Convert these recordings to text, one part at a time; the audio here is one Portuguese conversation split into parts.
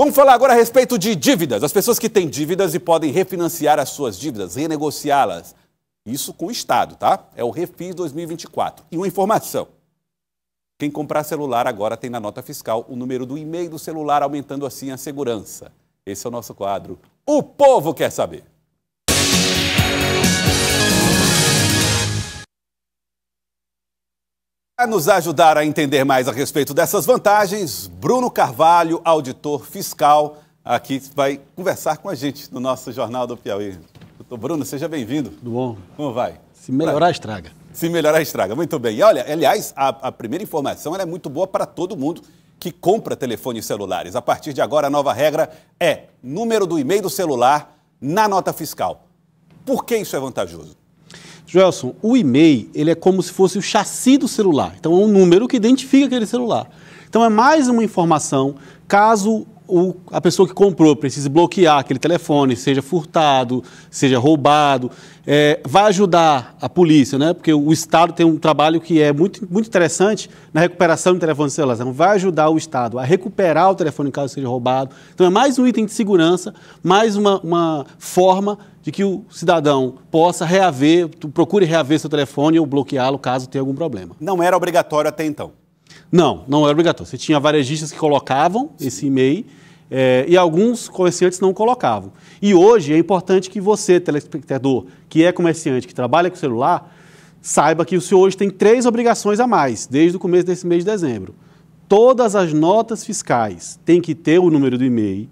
Vamos falar agora a respeito de dívidas. As pessoas que têm dívidas e podem refinanciar as suas dívidas, renegociá-las. Isso com o Estado, tá? É o Refis 2024. E uma informação. Quem comprar celular agora tem na nota fiscal o número do e-mail do celular, aumentando assim a segurança. Esse é o nosso quadro. O povo quer saber. Para nos ajudar a entender mais a respeito dessas vantagens, Bruno Carvalho, auditor fiscal, aqui vai conversar com a gente no nosso Jornal do Piauí. Doutor Bruno, seja bem-vindo. Do bom? Como vai? Se melhorar, estraga. Se melhorar, estraga. Muito bem. E olha, aliás, a, a primeira informação é muito boa para todo mundo que compra telefones celulares. A partir de agora, a nova regra é número do e-mail do celular na nota fiscal. Por que isso é vantajoso? Joelson, o e-mail ele é como se fosse o chassi do celular. Então, é um número que identifica aquele celular. Então, é mais uma informação. Caso o, a pessoa que comprou precise bloquear aquele telefone, seja furtado, seja roubado, é, vai ajudar a polícia, né? Porque o Estado tem um trabalho que é muito, muito interessante na recuperação de telefones celulares. Então, vai ajudar o Estado a recuperar o telefone caso seja roubado. Então, é mais um item de segurança, mais uma, uma forma de que o cidadão possa reaver, procure reaver seu telefone ou bloqueá-lo caso tenha algum problema. Não era obrigatório até então? Não, não era obrigatório. Você tinha varejistas que colocavam Sim. esse e-mail é, e alguns comerciantes não colocavam. E hoje é importante que você, telespectador, que é comerciante, que trabalha com celular, saiba que o senhor hoje tem três obrigações a mais desde o começo desse mês de dezembro. Todas as notas fiscais têm que ter o número do e-mail.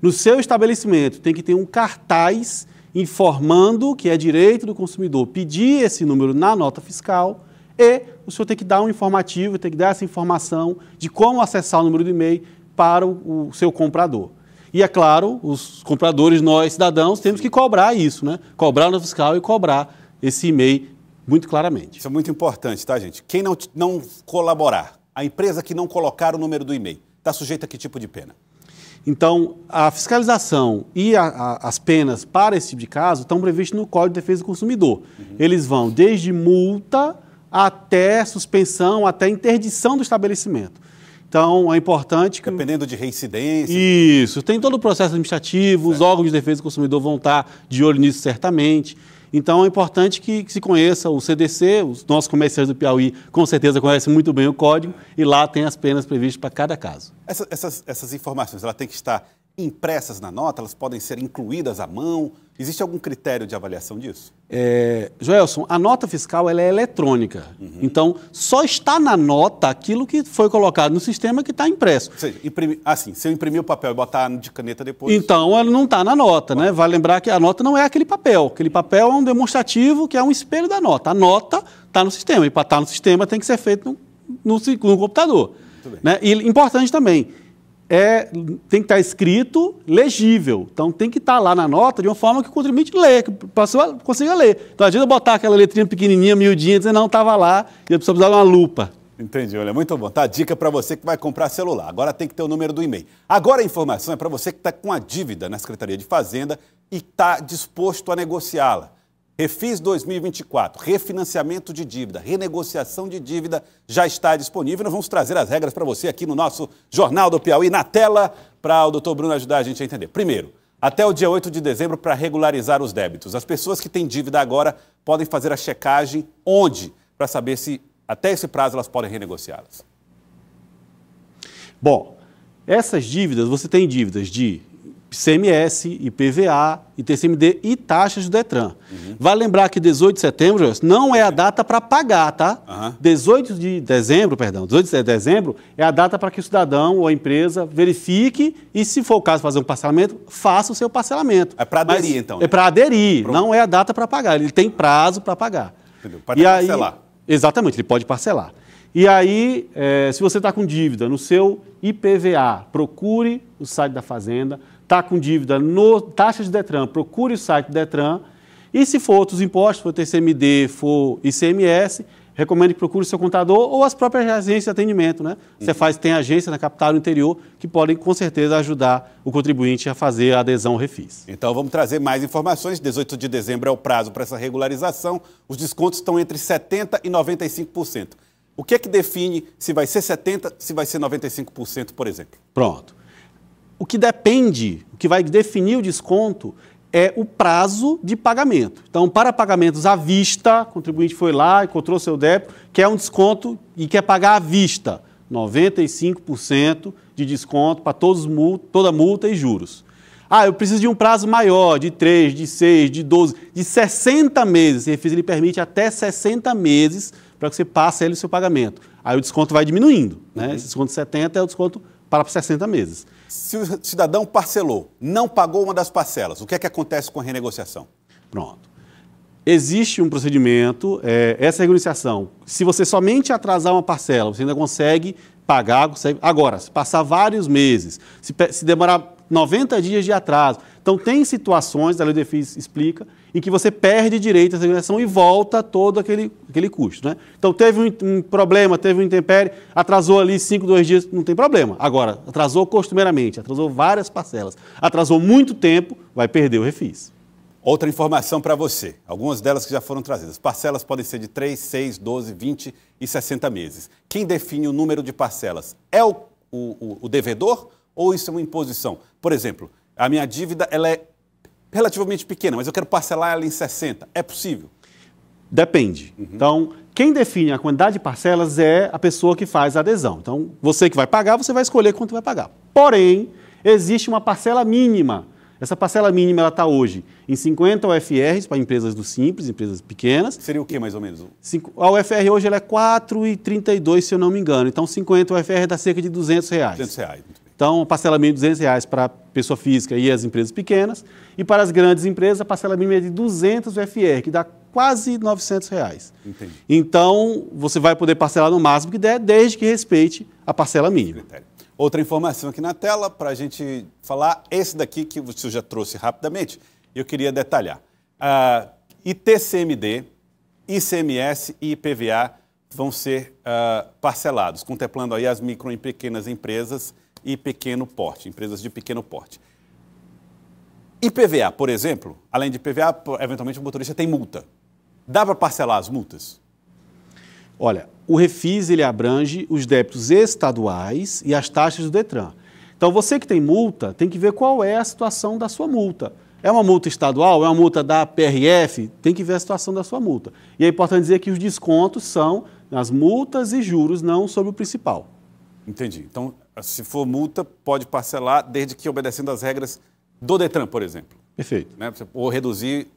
No seu estabelecimento tem que ter um cartaz informando que é direito do consumidor pedir esse número na nota fiscal e o senhor tem que dar um informativo, tem que dar essa informação de como acessar o número do e-mail para o, o seu comprador. E é claro, os compradores, nós cidadãos, temos que cobrar isso, né? Cobrar a nota fiscal e cobrar esse e-mail muito claramente. Isso é muito importante, tá, gente? Quem não, não colaborar, a empresa que não colocar o número do e-mail, está sujeita a que tipo de pena? Então, a fiscalização e a, a, as penas para esse tipo de caso estão previstas no Código de Defesa do Consumidor. Uhum. Eles vão desde multa até suspensão, até interdição do estabelecimento. Então, é importante que. Dependendo de reincidência. Isso, tem todo o processo administrativo, certo. os órgãos de defesa do consumidor vão estar de olho nisso certamente. Então é importante que, que se conheça o CDC, os nossos comerciantes do Piauí com certeza conhecem muito bem o código e lá tem as penas previstas para cada caso. Essas, essas, essas informações, ela tem que estar impressas na nota? Elas podem ser incluídas à mão? Existe algum critério de avaliação disso? É, Joelson, a nota fiscal ela é eletrônica. Uhum. Então, só está na nota aquilo que foi colocado no sistema que está impresso. Ou seja, imprimi... assim, se eu imprimir o papel e botar de caneta depois. Então, ela não está na nota, né? Vale lembrar que a nota não é aquele papel. Aquele uhum. papel é um demonstrativo que é um espelho da nota. A nota está no sistema. E para estar no sistema tem que ser feito no, no, no computador. Né? E importante também, é, tem que estar tá escrito legível. Então tem que estar tá lá na nota de uma forma que o contribuinte lê, que o pessoa consiga ler. Então adianta botar aquela letrinha pequenininha, miudinha, dizer não, estava lá, e a pessoa precisava de uma lupa. Entendi, olha, muito bom. Tá dica para você que vai comprar celular. Agora tem que ter o número do e-mail. Agora a informação é para você que está com a dívida na Secretaria de Fazenda e está disposto a negociá-la. Refis 2024, refinanciamento de dívida, renegociação de dívida já está disponível. Nós vamos trazer as regras para você aqui no nosso Jornal do Piauí na tela para o doutor Bruno ajudar a gente a entender. Primeiro, até o dia 8 de dezembro para regularizar os débitos. As pessoas que têm dívida agora podem fazer a checagem onde para saber se até esse prazo elas podem renegociá-las. Bom, essas dívidas, você tem dívidas de ICMS, IPVA, ITCMD e taxas do Detran. Uhum. Vale lembrar que 18 de setembro não é a data para pagar, tá? Uhum. 18 de dezembro, perdão, 18 de dezembro é a data para que o cidadão ou a empresa verifique e, se for o caso fazer um parcelamento, faça o seu parcelamento. É para aderir, então? É né? É para aderir, Pronto. não é a data para pagar. Ele tem prazo para pagar. Entendeu? Pode parcelar. Aí, exatamente, ele pode parcelar. E aí, é, se você está com dívida no seu IPVA, procure o site da Fazenda, está com dívida no taxa de Detran, procure o site do Detran. E se for outros impostos, for TCMD, for ICMS, recomendo que procure o seu contador ou as próprias agências de atendimento. Né? Você uhum. faz, tem agência na capital do no interior que podem, com certeza, ajudar o contribuinte a fazer a adesão ao refis. Então, vamos trazer mais informações. 18 de dezembro é o prazo para essa regularização. Os descontos estão entre 70% e 95%. O que é que define se vai ser 70%, se vai ser 95%, por exemplo? Pronto. O que depende, o que vai definir o desconto é o prazo de pagamento. Então, para pagamentos à vista, o contribuinte foi lá, encontrou seu débito, quer é um desconto e quer pagar à vista. 95% de desconto para todos, toda multa e juros. Ah, eu preciso de um prazo maior, de 3, de 6, de 12, de 60 meses. Refis ele permite até 60 meses para que você passe ele o seu pagamento. Aí o desconto vai diminuindo. Né? Uhum. Esse desconto de 70 é o desconto para 60 meses. Se o cidadão parcelou, não pagou uma das parcelas, o que é que acontece com a renegociação? Pronto. Existe um procedimento, é, essa é renegociação, se você somente atrasar uma parcela, você ainda consegue pagar, consegue. Agora, se passar vários meses, se, se demorar 90 dias de atraso. Então, tem situações, a lei do EFIS explica, em que você perde direito à segregação e volta todo aquele, aquele custo. Né? Então, teve um, um problema, teve um intempério, atrasou ali 5, 2 dias, não tem problema. Agora, atrasou costumeiramente, atrasou várias parcelas, atrasou muito tempo, vai perder o refis. Outra informação para você, algumas delas que já foram trazidas. Parcelas podem ser de 3, 6, 12, 20 e 60 meses. Quem define o número de parcelas é o, o, o devedor ou isso é uma imposição? Por exemplo, a minha dívida ela é relativamente pequena, mas eu quero parcelar ela em 60. É possível? Depende. Uhum. Então, quem define a quantidade de parcelas é a pessoa que faz a adesão. Então, você que vai pagar, você vai escolher quanto vai pagar. Porém, existe uma parcela mínima. Essa parcela mínima está hoje em 50 UFRs para empresas do Simples, empresas pequenas. Seria o que mais ou menos? Cinco, a UFR hoje ela é 4,32, se eu não me engano. Então, 50 UFR dá cerca de 200 reais. 200 reais. Então, parcelamento de R$ reais para a pessoa física e as empresas pequenas. E para as grandes empresas, a parcela mínima é de 200 UFR, que dá quase 900 reais. Entendi. Então, você vai poder parcelar no máximo que der, desde que respeite a parcela mínima. Outra informação aqui na tela para a gente falar, esse daqui que você já trouxe rapidamente, eu queria detalhar. Uh, ah, ITCMD, ICMS e IPVA vão ser uh, parcelados, contemplando aí as micro e pequenas empresas e pequeno porte, empresas de pequeno porte. IPVA, por exemplo, além de IPVA, eventualmente o motorista tem multa. Dá para parcelar as multas? Olha, o refis ele abrange os débitos estaduais e as taxas do Detran. Então você que tem multa, tem que ver qual é a situação da sua multa. É uma multa estadual? É uma multa da PRF? Tem que ver a situação da sua multa. E é importante dizer que os descontos são nas multas e juros, não sobre o principal. Entendi. Então, se for multa, pode parcelar desde que obedecendo as regras do Detran, por exemplo. Perfeito. Né? Ou reduzir,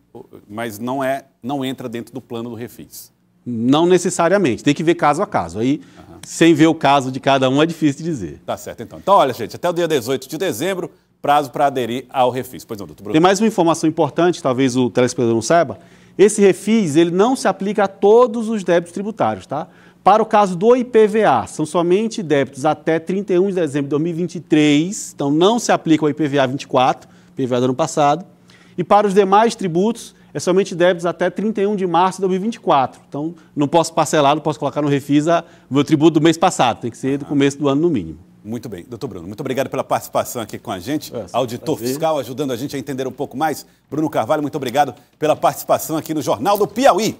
mas não é, não entra dentro do plano do refis. Não necessariamente, tem que ver caso a caso. Aí, uhum. sem ver o caso de cada um, é difícil dizer. Tá certo, então. Então, olha, gente, até o dia 18 de dezembro, prazo para aderir ao refis. Pois não, doutor Bruno. Tem mais uma informação importante, talvez o telespectador não saiba. Esse refis, ele não se aplica a todos os débitos tributários, tá? Para o caso do IPVA, são somente débitos até 31 de dezembro de 2023, então não se aplica o IPVA 24, IPVA do ano passado. E para os demais tributos, é somente débitos até 31 de março de 2024. Então não posso parcelar, não posso colocar no Refisa o meu tributo do mês passado, tem que ser do ah. começo do ano no mínimo. Muito bem. Doutor Bruno, muito obrigado pela participação aqui com a gente. É, Auditor prazer. fiscal, ajudando a gente a entender um pouco mais. Bruno Carvalho, muito obrigado pela participação aqui no Jornal do Piauí.